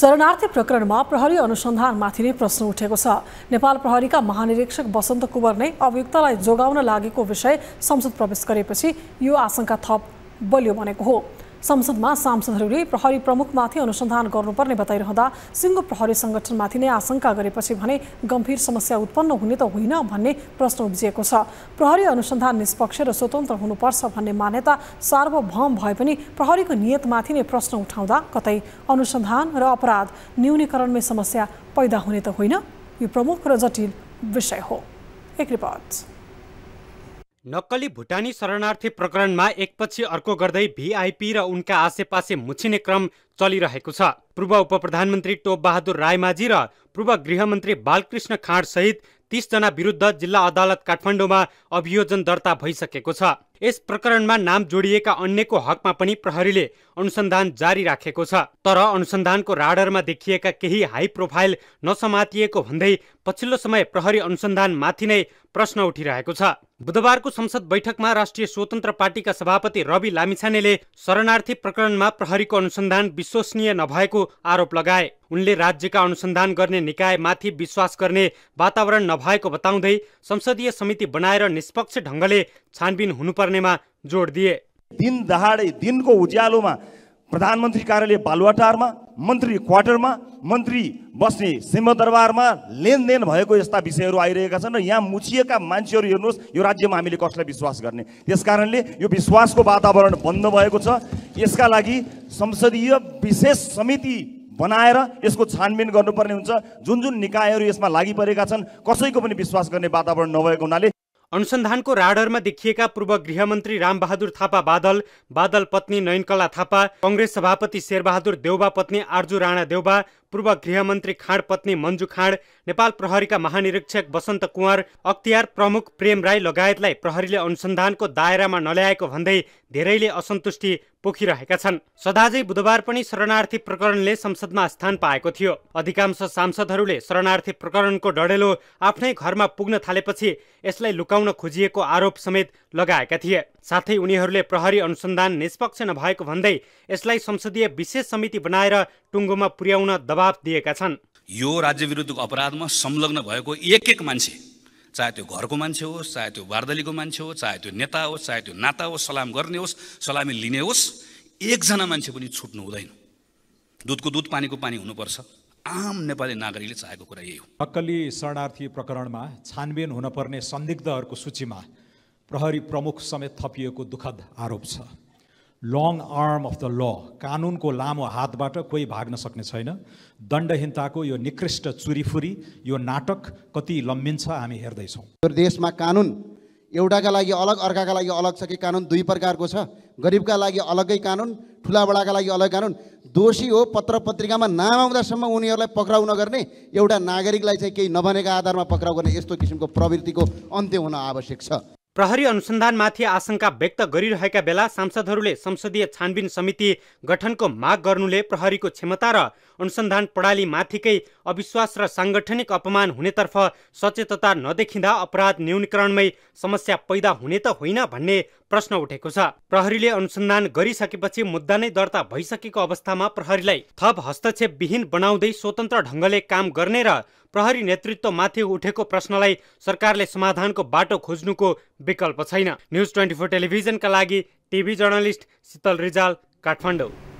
शरणार्थी प्रकरणमा प्रहरी अनुसन्धानमाथि नै प्रश्न उठेको छ नेपाल प्रहरीका महानिरीक्षक वसन्त कुवर नै अभियुक्तलाई जोगाउन लागेको विषय संसद प्रवेश गरेपछि यो आशंका थप बलियो बनेको हो संसदमा सांसदहरूले प्रहरी प्रमुखमाथि अनुसन्धान गर्नुपर्ने बताइरहँदा सिङ्गो प्रहरी सङ्गठनमाथि नै आशंका गरेपछि भने गम्भीर समस्या उत्पन्न हुने त होइन भन्ने प्रश्न उब्जिएको छ प्रहरी अनुसन्धान निष्पक्ष र स्वतन्त्र हुनुपर्छ भन्ने मान्यता सार्वभौम भए पनि प्रहरीको नियतमाथि नै प्रश्न उठाउँदा कतै अनुसन्धान र अपराध न्यूनीकरणमै समस्या पैदा हुने त होइन यो प्रमुख र जटिल विषय हो एक रिपोर्ट नक्कली भुटानी शरणार्थी प्रकरणमा एकपछि अर्को गर्दै भिआइपी र उनका आसेपासे मुछिने क्रम चलिरहेको छ पूर्व उप प्रधानमन्त्री टोपबहादुर रायमाझी र पूर्व गृहमन्त्री बालकृष्ण खाँडसहित तीसजना विरुद्ध जिल्ला अदालत काठमाडौँमा अभियोजन दर्ता भइसकेको छ यस प्रकरणमा नाम जोडिएका अन्यको हकमा पनि प्रहरीले अनुसन्धान जारी राखेको छ तर अनुसन्धानको राडरमा देखिएका केही हाई प्रोफाइल नसमातिएको भन्दै पछिल्लो समय प्रहरी अनुसन्धानमाथि नै प्रश्न उठिरहेको छ बुधबारको संसद बैठकमा राष्ट्रिय स्वतन्त्र पार्टीका सभापति रवि लामिछानेले शरणार्थी प्रकरणमा प्रहरीको अनुसन्धान विश्वसनीय नभएको आरोप लगाए उनले राज्यका अनुसन्धान गर्ने निकायमाथि विश्वास गर्ने वातावरण नभएको बताउँदै संसदीय समिति बनाएर निष्पक्ष ढङ्गले छानबिन हुनुपर्नेमा जोड दिए दिन दहाडे दिनको उज्यालोमा प्रधानमन्त्री कार्यालय बालुवाटारमा मन्त्री क्वार्टरमा मन्त्री बस्ने सिंहदरबारमा लेनदेन भएको यस्ता विषयहरू आइरहेका छन् र यहाँ मुछिएका मान्छेहरू हेर्नुहोस् यो राज्यमा हामीले कसलाई विश्वास गर्ने त्यसकारणले यो विश्वासको वातावरण बन्द भएको छ यसका लागि संसदीय विशेष समिति बनाएर यसको छानबिन गर्नुपर्ने हुन्छ जुन जुन निकायहरू यसमा लागिपरेका छन् कसैको पनि विश्वास गर्ने वातावरण नभएको हुनाले अनुसन्धानको राडरमा देखिएका पूर्व गृहमन्त्री रामबहादुर थापा बादल बादल पत्नी नयनकला थापा कङ्ग्रेस सभापति शेरबहादुर देउबा पत्नी आर्जु राणा देउबा पूर्व गृहमन्त्री खाँड पत्नी मन्जु खाँड नेपाल प्रहरीका महानिरीक्षक वसन्त कुँवर अख्तियार प्रमुख प्रेम राई लगायतलाई प्रहरीले अनुसन्धानको दायरामा नल्याएको भन्दै धेरैले असन्तुष्टि पोखिरहेका छन् सदाझै बुधबार पनि शरणार्थी प्रकरणले संसदमा स्थान पाएको थियो अधिकांश सांसदहरूले शरणार्थी प्रकरणको डडेलो आफ्नै घरमा पुग्न थालेपछि यसलाई लुकाउन खोजिएको आरोप समेत लगाएका थिए साथै उनीहरूले प्रहरी अनुसन्धान निष्पक्ष नभएको भन्दै यसलाई संसदीय विशेष समिति बनाएर टुङ्गोमा पुर्याउन दबाब दिएका छन् यो राज्य विरुद्धको अपराधमा संलग्न भएको एक एक मान्छे चाहे त्यो घरको मान्छे होस् चाहे त्यो वार्दलीको मान्छे होस् चाहे त्यो नेता होस् चाहे त्यो नाता होस् सलाम गर्ने होस् सलामी लिने होस् एकजना मान्छे पनि छुट्नु हुँदैन दुधको दुध पानीको पानी हुनुपर्छ आम नेपाली नागरिकले चाहेको कुरा यही हो नक्कली शरणार्थी प्रकरणमा छानबिन हुनपर्ने संदिग्धहरूको सूचीमा प्रहरी प्रमुख समेत थपिएको दुःखद आरोप छ long arm of the law कानुनको लामो हातबाट कोही भाग्न सक्ने छैन दण्डहीनताको यो निकृष्ट चुरीफुरी यो नाटक कति लम्बिन्छ हामी हेर्दैछौँ देशमा कानुन एउटाका लागि अलग अर्काका लागि अलग छ कि कानुन दुई प्रकारको छ गरिबका लागि अलगै कानुन ठुलाबडाका लागि अलग कानुन दोषी हो पत्र पत्रिकामा नाम आउँदासम्म उनीहरूलाई पक्राउ नगर्ने एउटा नागरिकलाई चाहिँ केही नभनेका आधारमा पक्राउ गर्ने यस्तो किसिमको प्रवृत्तिको अन्त्य हुन आवश्यक छ प्रहरी अनुसन्धानमाथि आशंका व्यक्त गरिरहेका बेला सांसदहरूले संसदीय छानबिन समिति गठनको माग गर्नुले प्रहरीको क्षमता र अनुसन्धान प्रणालीमाथिकै अविश्वास र साङ्गठनिक अपमान हुनेतर्फ सचेतता नदेखिँदा अपराध न्यूनीकरणमै समस्या पैदा हुने त होइन भन्ने प्रश्न उठेको छ प्रहरीले अनुसन्धान गरिसकेपछि मुद्दा नै दर्ता भइसकेको अवस्थामा प्रहरीलाई थप हस्तक्षेपविहीन बनाउँदै स्वतन्त्र ढङ्गले काम गर्ने र प्रहरी नेतृत्वमाथि उठेको प्रश्नलाई सरकारले समाधानको बाटो खोज्नुको विकल्प छैन न्युज ट्वेन्टी फोर टेलिभिजनका लागि टिभी जर्नलिस्ट शीतल रिजाल काठमाडौँ